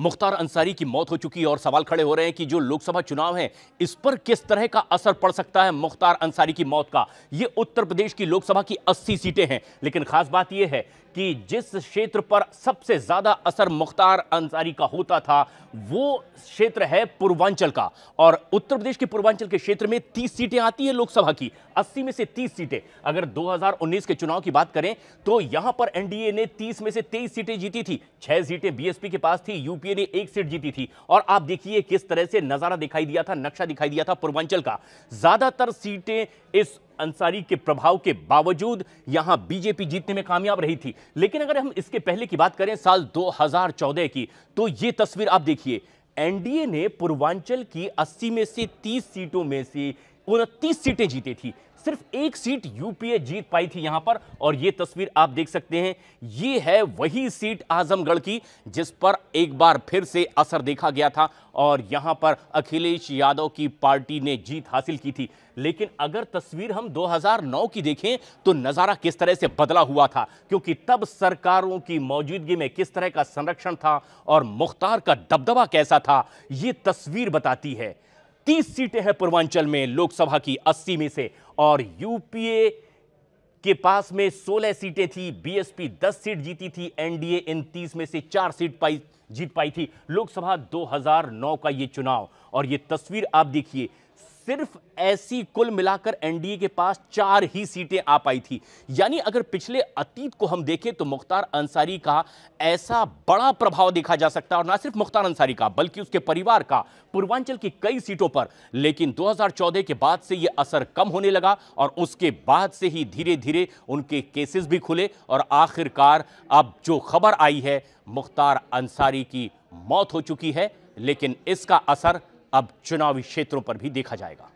मुख्तार अंसारी की मौत हो चुकी है और सवाल खड़े हो रहे हैं कि जो लोकसभा चुनाव है इस पर किस तरह का असर पड़ सकता है मुख्तार अंसारी की मौत का ये उत्तर प्रदेश की लोकसभा की अस्सी सीटें हैं लेकिन खास बात यह है कि जिस क्षेत्र पर सबसे ज़्यादा असर मुख्तार अंसारी का होता था वो क्षेत्र है पूर्वांचल का और उत्तर प्रदेश के पूर्वांचल के क्षेत्र में 30 सीटें आती है लोकसभा की 80 में से 30 सीटें अगर 2019 के चुनाव की बात करें तो यहां पर एनडीए ने 30 में से 23 सीटें जीती थी छह सीटें बीएसपी के पास थी यूपीए ने एक सीट जीती थी और आप देखिए किस तरह से नज़ारा दिखाई दिया था नक्शा दिखाई दिया था पूर्वांचल का ज़्यादातर सीटें इस अंसारी के प्रभाव के बावजूद यहां बीजेपी जीतने में कामयाब रही थी लेकिन अगर हम इसके पहले की बात करें साल 2014 की तो ये तस्वीर आप देखिए एनडीए ने पूर्वांचल की 80 में से 30 सीटों में से उनतीस सीटें जीती थी सिर्फ एक सीट यूपीए जीत पाई थी यहां पर और ये तस्वीर आप देख सकते हैं ये है वही सीट आजमगढ़ की जिस पर एक बार फिर से असर देखा गया था और यहां पर अखिलेश यादव की पार्टी ने जीत हासिल की थी लेकिन अगर तस्वीर हम 2009 की देखें तो नज़ारा किस तरह से बदला हुआ था क्योंकि तब सरकारों की मौजूदगी में किस तरह का संरक्षण था और मुख्तार का दबदबा कैसा था ये तस्वीर बताती है तीस सीटें हैं पूर्वांचल में लोकसभा की अस्सी में से और यूपीए के पास में 16 सीटें थी बीएसपी 10 सीट जीती थी एनडीए इन 30 में से चार सीट पाई जीत पाई थी लोकसभा 2009 का ये चुनाव और ये तस्वीर आप देखिए सिर्फ ऐसी कुल मिलाकर एनडीए के पास चार ही सीटें आ पाई थी यानी अगर पिछले अतीत को हम देखें तो मुख्तार अंसारी का ऐसा बड़ा प्रभाव देखा जा सकता है और ना सिर्फ मुख्तार अंसारी का बल्कि उसके परिवार का पूर्वांचल की कई सीटों पर लेकिन 2014 के बाद से यह असर कम होने लगा और उसके बाद से ही धीरे धीरे उनके केसेस भी खुले और आखिरकार अब जो खबर आई है मुख्तार अंसारी की मौत हो चुकी है लेकिन इसका असर अब चुनावी क्षेत्रों पर भी देखा जाएगा